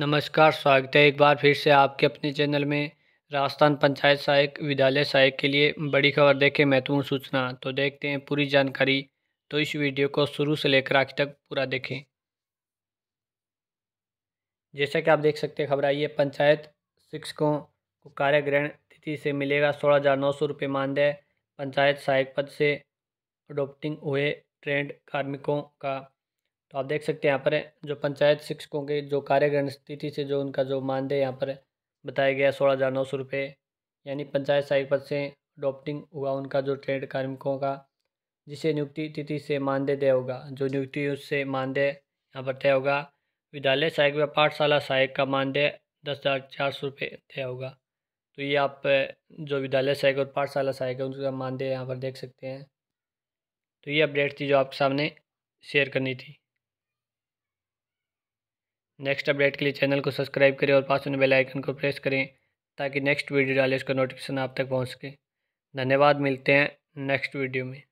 नमस्कार स्वागत है एक बार फिर से आपके अपने चैनल में राजस्थान पंचायत सहायक विद्यालय सहायक के लिए बड़ी खबर देखें महत्वपूर्ण सूचना तो देखते हैं पूरी जानकारी तो इस वीडियो को शुरू से लेकर आखिर तक पूरा देखें जैसा कि आप देख सकते हैं खबर आई है पंचायत शिक्षकों को कार्य ग्रहण तिथि से मिलेगा सोलह हज़ार नौ सौ रुपये मानदेय पंचायत सहायक पद से अडोप्टिंग हुए ट्रेंड कार्मिकों का तो आप देख सकते हैं यहाँ पर जो पंचायत शिक्षकों के जो कार्यग्रहण स्थिति से जो उनका जो मानदेय यहाँ पर बताया गया सोलह हज़ार नौ सौ रुपये यानी पंचायत सहायक पद से अडोप्टिंग हुआ उनका जो ट्रेड कार्मिकों का जिसे नियुक्ति तिथि से मानदेय तय होगा जो नियुक्ति उससे मानदेय यहाँ पर तय होगा विद्यालय सहायक व पाठशाला सहायक का मानदेय दस हज़ार चार सौ रुपये तय होगा तो ये आप जो विद्यालय सहायक और पाठशाला सहायक है उनका मानदेय यहाँ पर देख सकते हैं तो ये अपडेट थी जो आपके सामने शेयर करनी थी नेक्स्ट अपडेट के लिए चैनल को सब्सक्राइब करें और पास होने बेल आइकन को प्रेस करें ताकि नेक्स्ट वीडियो डाले उसका नोटिफिकेशन आप तक पहुंच सके धन्यवाद मिलते हैं नेक्स्ट वीडियो में